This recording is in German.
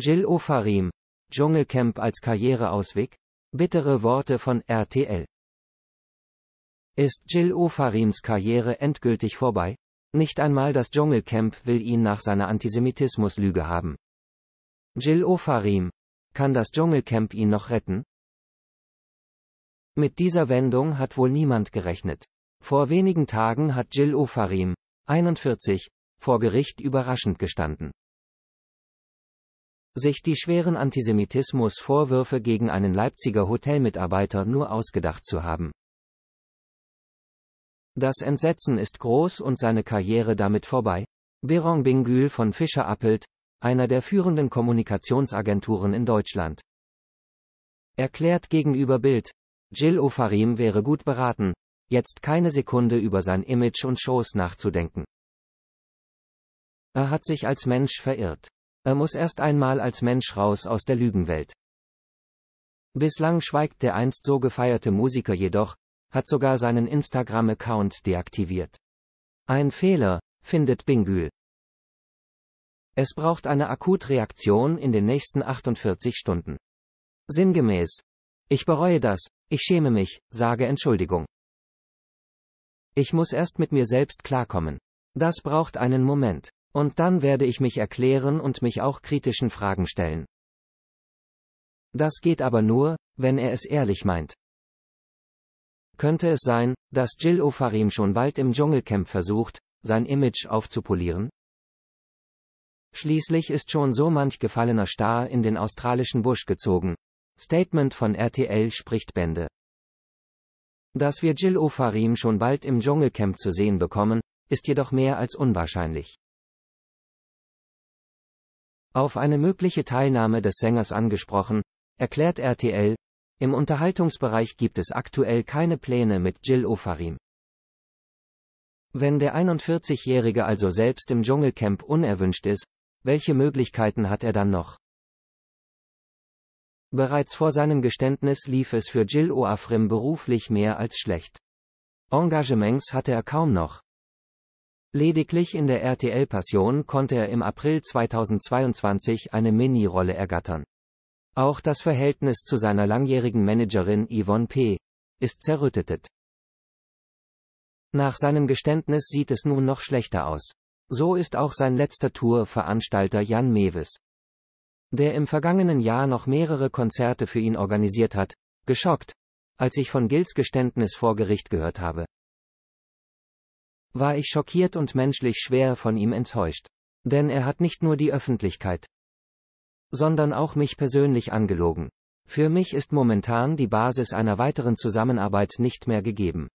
Jill Ofarim. Dschungelcamp als Karriereausweg? Bittere Worte von RTL. Ist Jill Ofarims Karriere endgültig vorbei? Nicht einmal das Dschungelcamp will ihn nach seiner Antisemitismuslüge haben. Jill Ofarim. Kann das Dschungelcamp ihn noch retten? Mit dieser Wendung hat wohl niemand gerechnet. Vor wenigen Tagen hat Jill Ofarim, 41, vor Gericht überraschend gestanden sich die schweren Antisemitismusvorwürfe gegen einen Leipziger Hotelmitarbeiter nur ausgedacht zu haben. Das Entsetzen ist groß und seine Karriere damit vorbei. Berong Bingül von Fischer Appelt, einer der führenden Kommunikationsagenturen in Deutschland, erklärt gegenüber Bild, Jill Ofarim wäre gut beraten, jetzt keine Sekunde über sein Image und Shows nachzudenken. Er hat sich als Mensch verirrt. Er muss erst einmal als Mensch raus aus der Lügenwelt. Bislang schweigt der einst so gefeierte Musiker jedoch, hat sogar seinen Instagram-Account deaktiviert. Ein Fehler, findet Bingül. Es braucht eine Akutreaktion in den nächsten 48 Stunden. Sinngemäß. Ich bereue das, ich schäme mich, sage Entschuldigung. Ich muss erst mit mir selbst klarkommen. Das braucht einen Moment. Und dann werde ich mich erklären und mich auch kritischen Fragen stellen. Das geht aber nur, wenn er es ehrlich meint. Könnte es sein, dass Jill Ofarim schon bald im Dschungelcamp versucht, sein Image aufzupolieren? Schließlich ist schon so manch gefallener Star in den australischen Busch gezogen. Statement von RTL spricht Bände. Dass wir Jill Ofarim schon bald im Dschungelcamp zu sehen bekommen, ist jedoch mehr als unwahrscheinlich. Auf eine mögliche Teilnahme des Sängers angesprochen, erklärt RTL, im Unterhaltungsbereich gibt es aktuell keine Pläne mit Jill Ofarim. Wenn der 41-Jährige also selbst im Dschungelcamp unerwünscht ist, welche Möglichkeiten hat er dann noch? Bereits vor seinem Geständnis lief es für Jill Oafrim beruflich mehr als schlecht. Engagements hatte er kaum noch. Lediglich in der RTL-Passion konnte er im April 2022 eine Mini-Rolle ergattern. Auch das Verhältnis zu seiner langjährigen Managerin Yvonne P. ist zerrüttetet. Nach seinem Geständnis sieht es nun noch schlechter aus. So ist auch sein letzter Tour-Veranstalter Jan Mewes, der im vergangenen Jahr noch mehrere Konzerte für ihn organisiert hat, geschockt, als ich von Gils Geständnis vor Gericht gehört habe war ich schockiert und menschlich schwer von ihm enttäuscht. Denn er hat nicht nur die Öffentlichkeit, sondern auch mich persönlich angelogen. Für mich ist momentan die Basis einer weiteren Zusammenarbeit nicht mehr gegeben.